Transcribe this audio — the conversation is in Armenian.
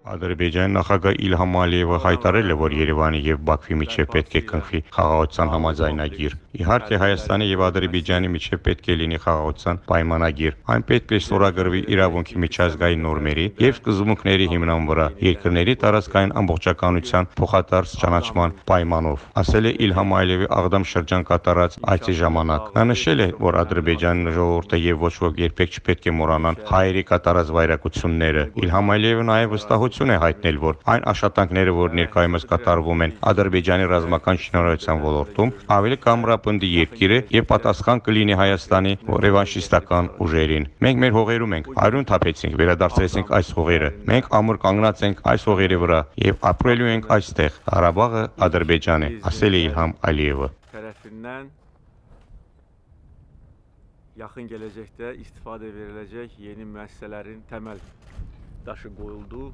Ադրբեջանի նախագահ Իլհամ Ալիևը հայտարարել է, որ Երևանի եւ Բաքվի միջեւ պետք է կնքվի խաղաղության համաձայնագիր։ Իհարկե Հայաստանի եւ Ադրբեջանի միջեւ պետք է լինի խաղաղության պայմանագիր։ Այն պետք է ստորագրվի իրավունքի միջազգային նորմերի եւ սկզբունքների հիմնան վրա, երկրների տարածքային ամբողջականության փոխադարձ ճանաչման պայմանով, ասել է Իլհամ Ալիևի Աղդամ շրջան կատարած այցի ժամանակ։ Նա նշել է, որ Ադրբեջանի ժողովուրդը եւ ոչ ոք երբեք չպետք է մոռանան հայերի կատարած վայրակությունները։ Իլհամ Ալիևը նաեւ վստահ վստահություն է հայտնել, որ այն աշխատանքները, որ ներկայումս կատարվում են Ադրբեջանի ռազմական շինարարության ոլորտում, ավելի կամրապնդի երկիր է եւ պատասխան կլինի Հայաստանի ռևանշիստական ուժերին։ Մենք մեր հողերում ենք, արյուն թափեցինք, վերադարձրեցինք այս հողերը։ Մենք ամուր կանգնած ենք այս հողերի վրա եւ ապրելու ենք այստեղ։ Ղարաբաղը Ադրբեջան է, ասել է Իլհամ Ալիևը։ yaxın gələcəkdə istifadə veriləcək yeni müəssisələrin təməl daşı qoyuldu.